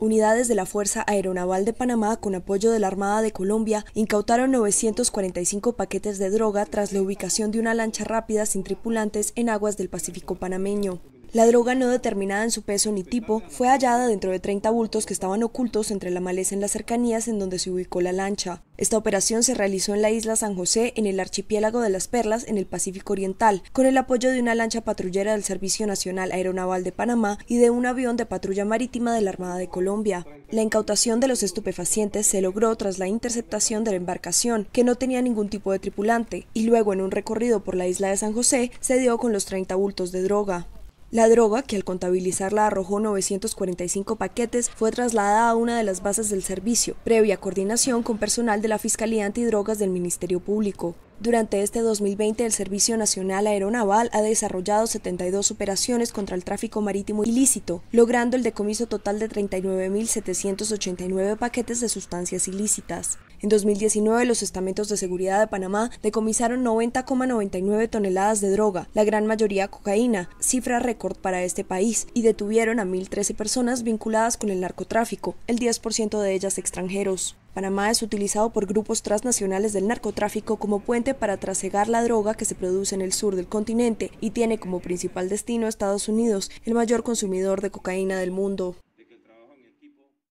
Unidades de la Fuerza Aeronaval de Panamá, con apoyo de la Armada de Colombia, incautaron 945 paquetes de droga tras la ubicación de una lancha rápida sin tripulantes en aguas del Pacífico panameño. La droga no determinada en su peso ni tipo fue hallada dentro de 30 bultos que estaban ocultos entre la maleza en las cercanías en donde se ubicó la lancha. Esta operación se realizó en la isla San José, en el archipiélago de las Perlas, en el Pacífico Oriental, con el apoyo de una lancha patrullera del Servicio Nacional Aeronaval de Panamá y de un avión de patrulla marítima de la Armada de Colombia. La incautación de los estupefacientes se logró tras la interceptación de la embarcación, que no tenía ningún tipo de tripulante, y luego en un recorrido por la isla de San José se dio con los 30 bultos de droga. La droga, que al contabilizarla arrojó 945 paquetes, fue trasladada a una de las bases del servicio, previa coordinación con personal de la Fiscalía Antidrogas del Ministerio Público. Durante este 2020, el Servicio Nacional Aeronaval ha desarrollado 72 operaciones contra el tráfico marítimo ilícito, logrando el decomiso total de 39.789 paquetes de sustancias ilícitas. En 2019, los estamentos de seguridad de Panamá decomisaron 90,99 toneladas de droga, la gran mayoría cocaína, cifra récord para este país, y detuvieron a 1.013 personas vinculadas con el narcotráfico, el 10% de ellas extranjeros. Panamá es utilizado por grupos transnacionales del narcotráfico como puente para trasegar la droga que se produce en el sur del continente y tiene como principal destino Estados Unidos, el mayor consumidor de cocaína del mundo.